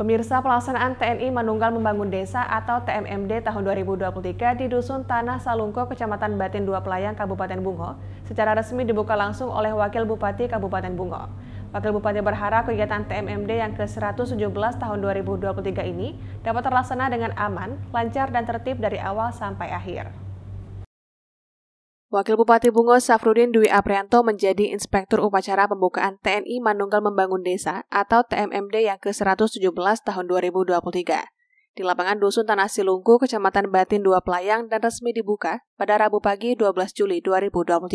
Pemirsa pelaksanaan TNI Manunggal Membangun Desa atau TMMD tahun 2023 di Dusun Tanah Salungko, Kecamatan Batin Dua Pelayang, Kabupaten Bungo, secara resmi dibuka langsung oleh Wakil Bupati Kabupaten Bungo. Wakil Bupati berharap kegiatan TMMD yang ke-117 tahun 2023 ini dapat terlaksana dengan aman, lancar, dan tertib dari awal sampai akhir. Wakil Bupati Bungo Safrudin Dwi Aprianto menjadi Inspektur Upacara Pembukaan TNI Manunggal Membangun Desa atau TMMD yang ke-117 tahun 2023. Di lapangan Dusun Tanah Silungku, Kecamatan Batin Dua Pelayang dan resmi dibuka pada Rabu pagi 12 Juli 2023.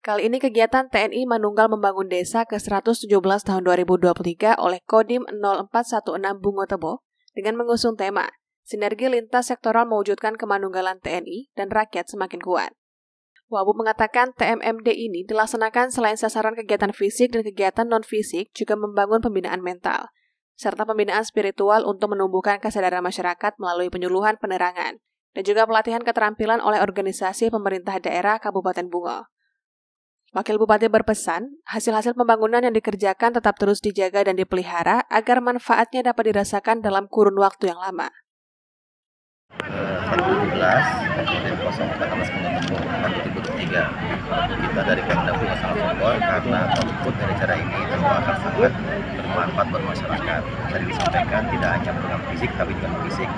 Kali ini kegiatan TNI Manunggal Membangun Desa ke-117 tahun 2023 oleh Kodim 0416 Bungo Tebo dengan mengusung tema Sinergi Lintas Sektoral Mewujudkan Kemanunggalan TNI dan Rakyat Semakin Kuat. Wabu mengatakan TMMD ini dilaksanakan selain sasaran kegiatan fisik dan kegiatan non-fisik juga membangun pembinaan mental, serta pembinaan spiritual untuk menumbuhkan kesadaran masyarakat melalui penyuluhan penerangan, dan juga pelatihan keterampilan oleh organisasi pemerintah daerah Kabupaten Bungo. Wakil Bupati berpesan, hasil-hasil pembangunan yang dikerjakan tetap terus dijaga dan dipelihara agar manfaatnya dapat dirasakan dalam kurun waktu yang lama ya kita dari Pemda Pulau sangat sombong karena output dari cara ini tentu akan sangat bermanfaat buat masyarakat. Tadi disampaikan tidak hanya program fisik tapi juga fisik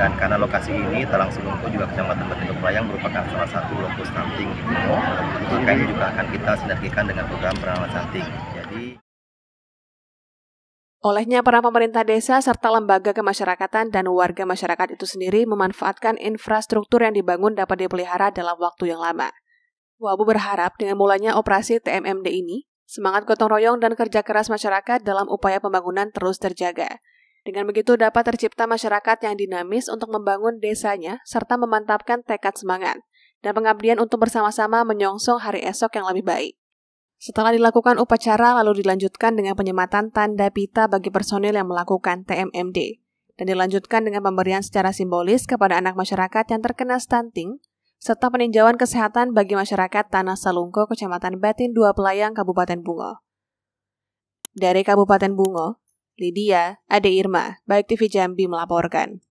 dan karena lokasi ini Talang Selungkuh juga Kecamatan Batu Layang merupakan salah satu lokus stunting di Pulau, maka ini juga akan kita sinergikan dengan program penanganan stunting. Jadi Olehnya, para pemerintah desa serta lembaga kemasyarakatan dan warga masyarakat itu sendiri memanfaatkan infrastruktur yang dibangun dapat dipelihara dalam waktu yang lama. Wabu berharap dengan mulanya operasi TMMD ini, semangat gotong royong dan kerja keras masyarakat dalam upaya pembangunan terus terjaga. Dengan begitu dapat tercipta masyarakat yang dinamis untuk membangun desanya serta memantapkan tekad semangat dan pengabdian untuk bersama-sama menyongsong hari esok yang lebih baik. Setelah dilakukan upacara lalu dilanjutkan dengan penyematan tanda pita bagi personil yang melakukan TMMD dan dilanjutkan dengan pemberian secara simbolis kepada anak masyarakat yang terkena stunting serta peninjauan kesehatan bagi masyarakat Tanah Salungko, Kecamatan Batin Dua Pelayang, Kabupaten Bungo. Dari Kabupaten Bungo, Lydia, Ade Irma, Baik TV Jambi melaporkan.